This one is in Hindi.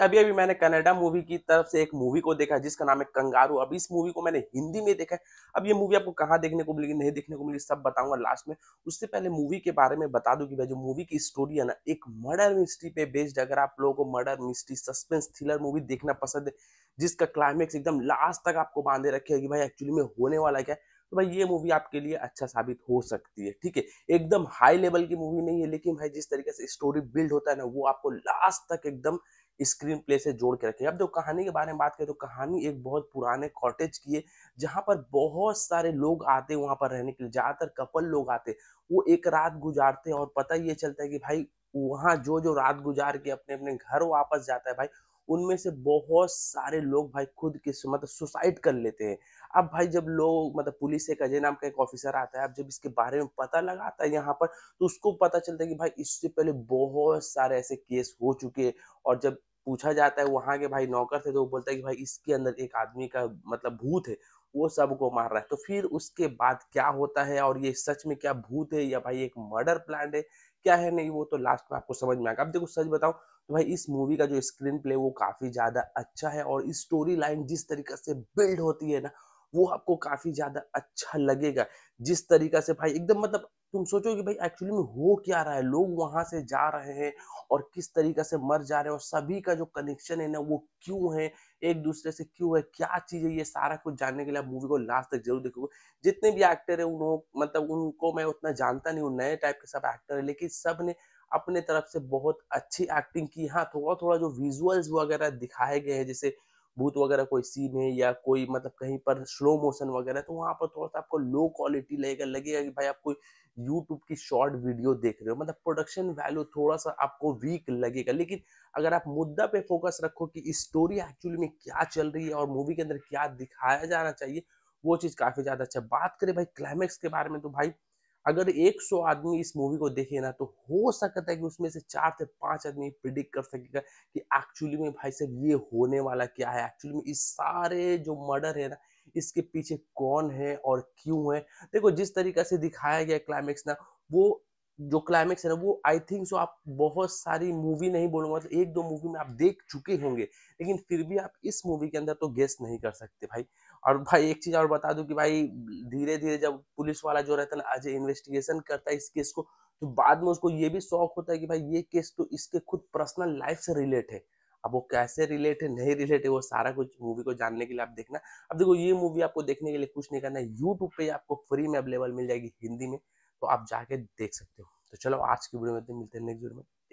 अभी अभी मैंने कनाडा मूवी की तरफ से एक मूवी को देखा जिसका नाम है कंगारू अभी इस मूवी को मैंने हिंदी में देखा है अब ये मूवी आपको कहाँ देखने को मिलेगी नहीं देखने को मिलेगी सब बताऊंगा लास्ट में उससे पहले मूवी के बारे में बता दूं कि भाई जो मूवी की स्टोरी है ना एक मर्डर मिस्ट्री पे बेस्ड अगर आप लोगों को murder mystery suspense thriller movie देखना पसंद है जिसका क्लाइमेक्स एकदम लास्ट तक आपको बांधे रखेगा कि भाई एक्चुअली में होने वाला क्या तो भाई ये मूवी आपके लिए अच्छा साबित हो सकती है ठीक है एकदम हाई लेवल की मूवी नहीं है लेकिन भाई जिस तरीके से स्टोरी बिल्ड होता है ना वो आपको लास्ट तक एकदम स्क्रीन प्ले से जोड़ के रखे अब जो कहानी के बारे में बात करें तो कहानी एक बहुत पुराने कॉटेज की है जहाँ पर बहुत सारे लोग आते हैं वहाँ पर रहने के लिए ज़्यादातर कपल लोग आते वो एक रात गुजारते हैं और पता ये चलता है कि भाई वहाँ जो जो रात गुजार के अपने अपने घर वापस जाता है भाई उनमें से बहुत सारे लोग भाई खुद के मतलब सुसाइड कर लेते हैं अब भाई जब लोग मतलब पुलिस एक अजय नाम का एक ऑफिसर आता है अब जब इसके बारे में पता लगाता है यहाँ पर तो उसको पता चलता है कि भाई इससे पहले बहुत सारे ऐसे केस हो चुके और जब पूछा जाता है वहां के भाई नौकर थे तो वो बोलता है कि भाई इसके अंदर एक आदमी का मतलब भूत है वो सबको मार रहा है तो फिर उसके बाद क्या होता है और ये सच में क्या भूत है या भाई एक मर्डर प्लान है क्या है नहीं वो तो लास्ट में आपको समझ में आएगा अब देखो सच बताऊं तो भाई इस मूवी का जो स्क्रीन प्ले वो काफी ज्यादा अच्छा है और स्टोरी लाइन जिस तरीके से बिल्ड होती है ना वो आपको काफी ज्यादा अच्छा लगेगा जिस तरीका से भाई एकदम मतलब तुम सोचो कि भाई एक्चुअली में हो क्या रहा है लोग वहां से जा रहे हैं और किस तरीका से मर जा रहे हैं और सभी का जो कनेक्शन है ना वो क्यों है एक दूसरे से क्यों है क्या चीज है ये सारा कुछ जानने के लिए आप मूवी को लास्ट तक जरूर देखोगे जितने भी एक्टर है उन्हों मतलब उनको मैं उतना जानता नहीं हूँ नए टाइप के सब एक्टर है लेकिन सब ने अपने तरफ से बहुत अच्छी एक्टिंग की हाँ थोड़ा थोड़ा जो विजुअल्स वगैरह दिखाए गए हैं जैसे भूत वगैरह कोई सीन है या कोई मतलब कहीं पर स्लो मोशन वगैरह तो वहाँ पर थोड़ा सा आपको लो क्वालिटी लगेगा लगेगा कि भाई आप कोई यूट्यूब की शॉर्ट वीडियो देख रहे हो मतलब प्रोडक्शन वैल्यू थोड़ा सा आपको वीक लगेगा लेकिन अगर आप मुद्दा पे फोकस रखो कि स्टोरी एक्चुअली में क्या चल रही है और मूवी के अंदर क्या दिखाया जाना चाहिए वो चीज़ काफ़ी ज़्यादा अच्छा बात करें भाई क्लाइमैक्स के बारे में तो भाई अगर 100 आदमी इस मूवी को देखे ना तो हो सकता है कि उसमें से चार से पांच आदमी प्रिडिक्ट कर सकेगा कि एक्चुअली में भाई साहब ये होने वाला क्या है एक्चुअली में इस सारे जो मर्डर है ना इसके पीछे कौन है और क्यों है देखो जिस तरीका से दिखाया गया क्लाइमेक्स ना वो जो क्लाइमेक्स है ना वो आई थिंक सो आप बहुत सारी मूवी नहीं बोलूंगा मतलब तो एक दो मूवी में आप देख चुके होंगे लेकिन फिर भी आप इस मूवी के अंदर तो गेस नहीं कर सकते भाई और भाई एक चीज और बता दूं कि भाई धीरे धीरे जब पुलिस वाला जो रहता है ना आज इन्वेस्टिगेशन करता है इस केस को तो बाद में उसको ये भी शौक होता है कि भाई ये केस तो इसके खुद पर्सनल लाइफ से रिलेट है अब वो कैसे रिलेट है नहीं रिलेट है वो सारा कुछ मूवी को जानने के लिए आप देखना अब देखो ये मूवी आपको देखने के लिए कुछ नहीं करना यूट्यूब पे आपको फ्री में अवेलेबल मिल जाएगी हिंदी में तो आप जाके देख सकते हो तो चलो आज की वीडियो में मिलते हैं नेक्स्ट वीडियो में